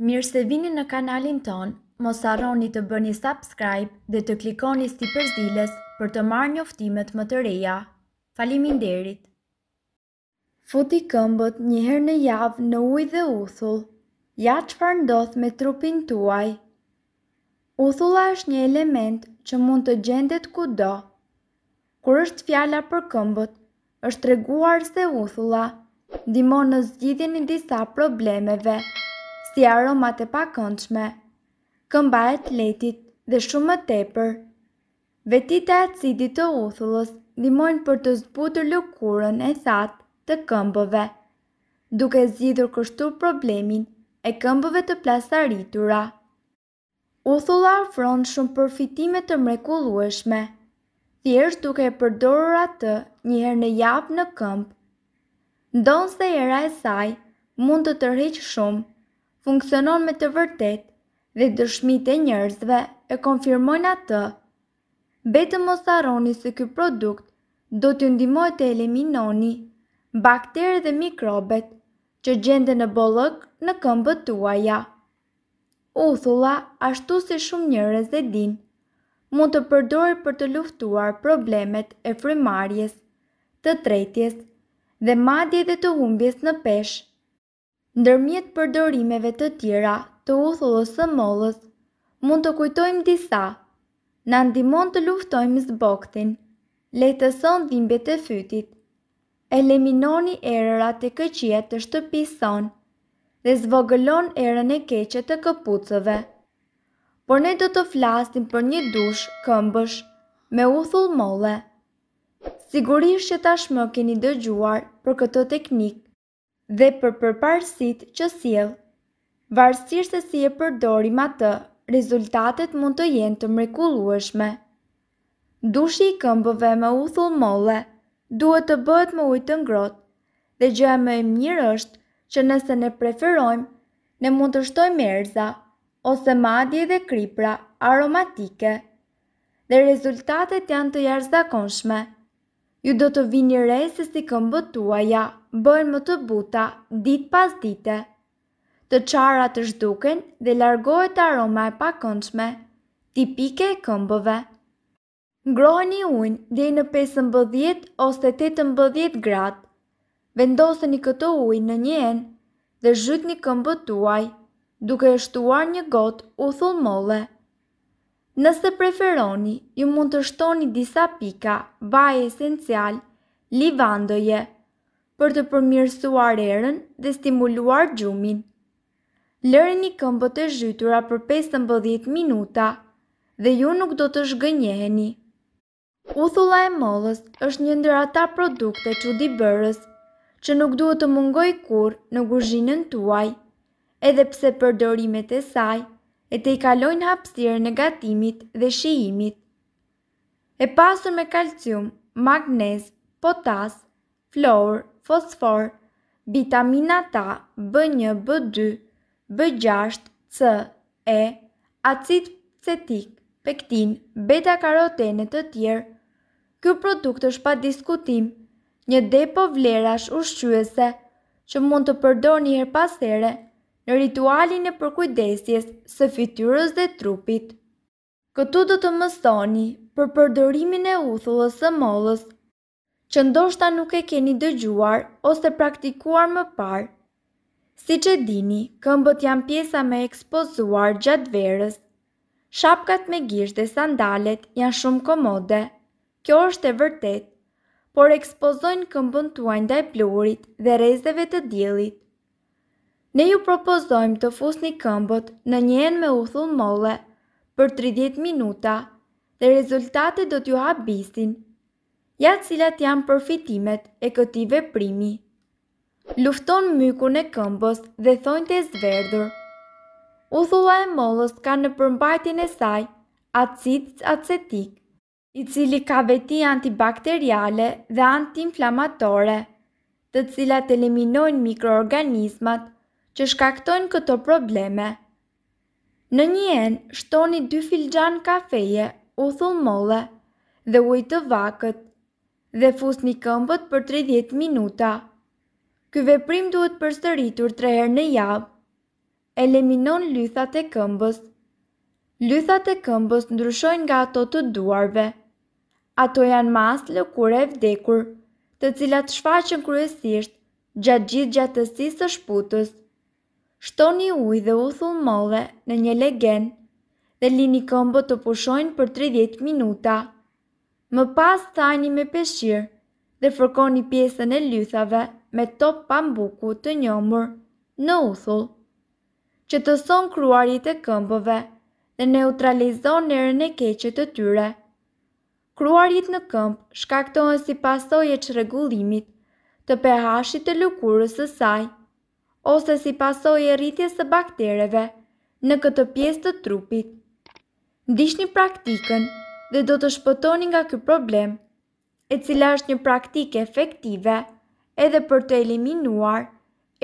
Mirë se vini në kanalin ton, mos arroni të bëni subscribe dhe të klikoni si përzdiles për të marrë njoftimet më të reja. Falimin derit! Futi këmbët njëherë në javë në ujë dhe uthull, ja që farë ndodh me trupin tuaj. Uthulla është një element që mund të gjendet ku do. Kur është fjalla për këmbët, është reguar se uthulla, dimon në zgjidhjen i disa problemeve si aromat e pakëndshme, këmba e të letit dhe shumë më tepër. Vetit e acidit të uthullës dimojnë për të zbutur lukurën e thatë të këmbëve, duke zidhur kështu problemin e këmbëve të plasaritura. Uthulla afron shumë përfitimet të mrekullueshme, thjesht duke e përdorur atë njëherë në japë në këmbë. Ndonë se era e saj mund të tërheqë shumë, funksionon me të vërtet dhe dëshmit e njerëzve e konfirmojnë atë. Betë mos aroni se ky produkt do të ndimoj të eliminoni bakterë dhe mikrobet që gjende në bollëk në këmbët tuaja. Uthula, ashtu si shumë njërez dhe din, mund të përdori për të luftuar problemet e frimarjes, të tretjes dhe madje dhe të humbjes në peshë ndërmjet përdorimeve të tjera të uthullës së mollës, mund të kujtojmë disa. Na ndihmon të luftojmë zbogtin, lehtëson dhimbjet e fytit, eliminoni errat e këqija të shtëpisë son dhe zvogëlon erën e keqe të këpucëve. Por ne do të flasim për një dush këmbësh me uthull molle. Sigurisht që tashmë keni dëgjuar për këtë teknik dhe për përparësit që siel. Varsirë se si e përdorim atë, rezultatet mund të jenë të mrekulueshme. Dushi i këmbëve me uthull molle, duhet të bëhet me ujtë të ngrot, dhe gjë e më e mirë është që nëse ne preferojmë, ne mund të shtojmë erza, ose madje dhe kripra aromatike, dhe rezultatet janë të jarëzakonshme ju do të vini re se si këmbët tuaja bëjnë më të buta dit pas dite. Të qara të zhduken dhe largohet aroma e pakëndshme, tipike e këmbëve. Ngroheni ujnë dhe në 15 ose 18 gradë. Vendoseni këto ujnë në një enë dhe zhyt një këmbët tuaj, duke e shtuar një gotë u thullë Nëse preferoni, ju mund të shtoni disa pika, vaj esencial, livandoje, për të përmirësuar erën dhe stimuluar gjumin. Lërë një këmbë të zhytura për 15 minuta dhe ju nuk do të shgënjeheni. Uthula e molës është një ndër ata produkte që di bërës, që nuk duhet të mungoj kur në guzhinën tuaj, edhe pse përdorimet e saj e te i kalojnë hapsirë në gatimit dhe shijimit. E pasur me kalcium, magnez, potas, flor, fosfor, vitamina ta, B1, B2, B6, C, E, acid cetik, pektin, beta karotene të tjerë, ky produkt është pa diskutim një depo vlerash ushqyese që mund të përdor një her pas here në ritualin e përkujdesjes së fityrës dhe trupit. Këtu do të mësoni për përdorimin e uthullës së mollës, që ndoshta nuk e keni dëgjuar ose praktikuar më parë. Si që dini, këmbët janë pjesa me ekspozuar gjatë verës. Shapkat me gjisht dhe sandalet janë shumë komode. Kjo është e vërtet, por ekspozojnë këmbën tuajnë dhe plurit dhe rezeve të djelit. Ne ju propozojmë të fusni këmbët në njën me uthull molle për 30 minuta dhe rezultate do t'ju habisin. Ja cilat janë përfitimet e këtive veprimi. Lufton mykun e këmbës dhe thonjë të zverdur. Uthulla e mollës ka në përmbajtjen e saj acid acetik, i cili ka veti antibakteriale dhe antiinflamatore, të cilat eliminojnë mikroorganizmat që shkaktojnë këto probleme. Në një enë, shtoni dy filxan kafeje, u molle dhe ujtë të vakët dhe fus një këmbët për 30 minuta. Ky veprim duhet përstëritur tre herë në javë. Eliminon lythat e këmbës. Lythat e këmbës ndryshojnë nga ato të duarve. Ato janë mas lëkure e vdekur, të cilat shfaqen kryesisht gjatë gjithë gjatësisë së shputës shtoni uj dhe u thulmove në një legen dhe lini këmbë të pushojnë për 30 minuta. Më pas thajni me peshirë dhe fërkoni pjesën e lythave me top pambuku të njomur në uthull. Që të son kruarit e këmbëve dhe neutralizon nërën e keqet të tyre. Kruarit në këmb shkaktohen si pasoj e që regullimit të pehashit të lukurës e saj ose si pasoj e rritjes së baktereve në këtë pjesë të trupit. një praktikën dhe do të shpëtoni nga kjo problem, e cila është një praktikë efektive edhe për të eliminuar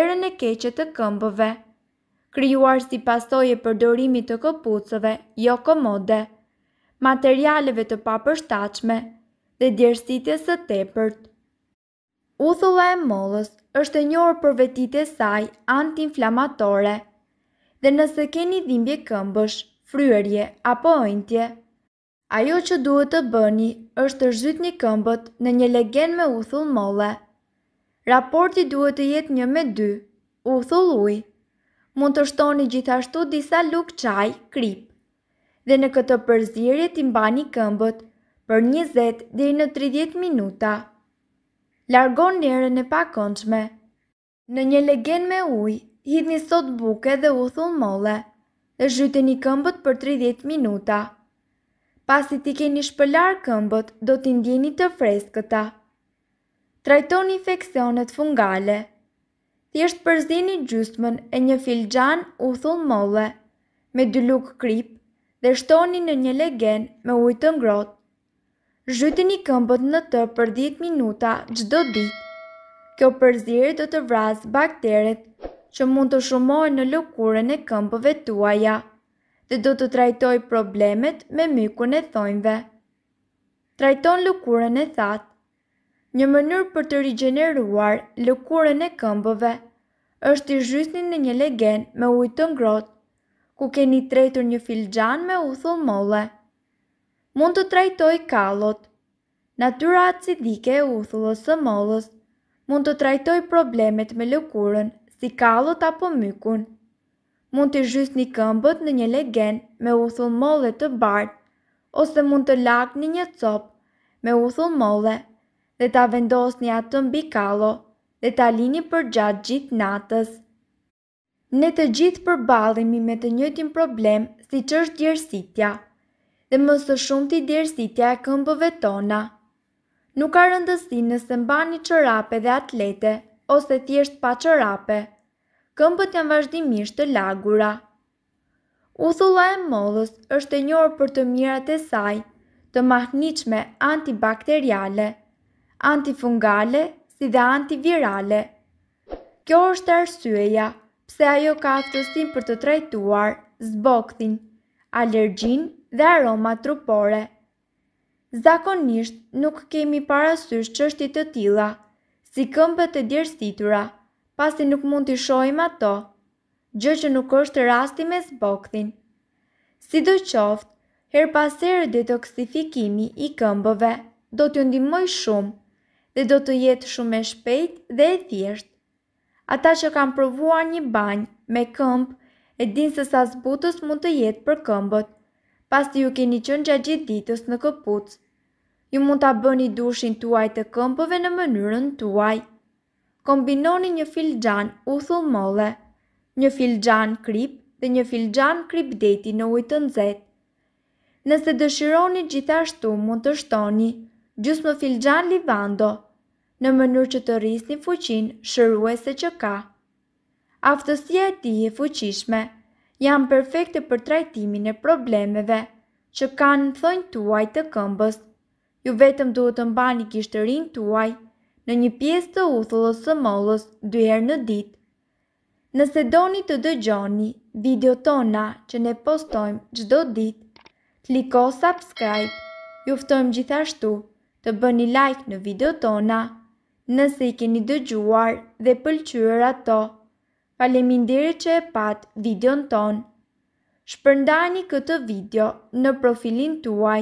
erën e keqe të këmbëve, kryuar si pasoj e përdorimi të këpucëve jo komode, materialeve të papërshtachme dhe djersitjes të tepërt. Uthulla e molës është e njohur për vetit e saj anti dhe nëse keni dhimbje këmbësh, fryërje apo ojntje, ajo që duhet të bëni është të zhytni një këmbët në një legen me uthull molle. Raporti duhet të jetë një me dy, uthull uj, mund të shtoni gjithashtu disa luk qaj, krip, dhe në këtë përzirje t'imba një këmbët për 20-30 minuta largon njerën e pakonçme. Në një legen me ujë, hidhni sot buke dhe u thull molle dhe zhyte një këmbët për 30 minuta. Pasi ti keni shpëllar këmbët, do t'i ndjeni të freskëta. Trajton infekcionet fungale. Thjesht përzini gjysmën e një filxhan u thull molle me dy lukë krip dhe shtoni në një legen me ujë të ngrotë Zhytin këmbët në të për 10 minuta gjdo dit. Kjo përzirë do të vrasë bakteret që mund të shumohen në lukurën e këmbëve tuaja dhe do të trajtoj problemet me mykun e thonjve. Trajton lukurën e thatë. Një mënyrë për të rigeneruar lukurën e këmbëve është i zhysnin në një legen me ujtë ngrot, ku keni tretur një filgjan me uthull molle mund të trajtoj kalot. Natyra acidike e uthullës së mollës mund të trajtoj problemet me lëkurën, si kalot apo mykun. Mund të zhysë një këmbët në një legen me uthull mole të bardë, ose mund të lak një një copë me uthull mole dhe ta avendos një atë mbi kalo dhe ta lini për gjatë gjithë natës. Ne të gjithë përbalimi me të njëtin problem si që është djersitja dhe më së shumë t'i djersitja e këmbëve tona. Nuk ka rëndësi nëse mba një qërape dhe atlete, ose thjesht pa qërape. Këmbët janë vazhdimisht të lagura. Uthulla e mollës është e njërë për të mirat e saj, të mahniqme antibakteriale, antifungale si dhe antivirale. Kjo është arsyeja pse ajo ka aftësin për të trajtuar zbokthin, alergjin dhe aroma trupore. Zakonisht nuk kemi parasysh i të tila, si këmbët e djersitura, pasi nuk mund të shojmë ato, gjë që nuk është rasti me zbokthin. Si do qoftë, her pasere detoksifikimi i këmbëve do të ndimoj shumë dhe do të jetë shumë e shpejt dhe e thjesht. Ata që kam provuar një banjë me këmbë e din se sa zbutës mund të jetë për këmbët, pas të ju keni qënë gjatë gjithë ditës në këpucë. Ju mund të bëni dushin tuaj të këmpëve në mënyrën tuaj. Kombinoni një filxan uthull molle, një filxan krip dhe një filxan krip deti në ujtën të Nëse dëshironi gjithashtu mund të shtoni gjusë më filxan livando në mënyrë që të rrisni fuqin shëruese që ka. Aftësia e ti e fuqishme – janë perfekte për trajtimin e problemeve që kanë në thënë tuaj të këmbës. Ju vetëm duhet të mba një kishtë rinë tuaj në një pjesë të uthullës së mollës herë në ditë. Nëse doni të dëgjoni video tona që ne postojmë gjdo ditë, kliko subscribe, juftojmë gjithashtu të bë një like në video tona, nëse i keni dëgjuar dhe pëlqyer ato. Faleminderit që e pat videon ton. Shpërndani këtë video në profilin tuaj,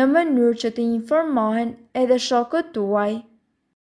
në mënyrë që të informohen edhe shokët tuaj.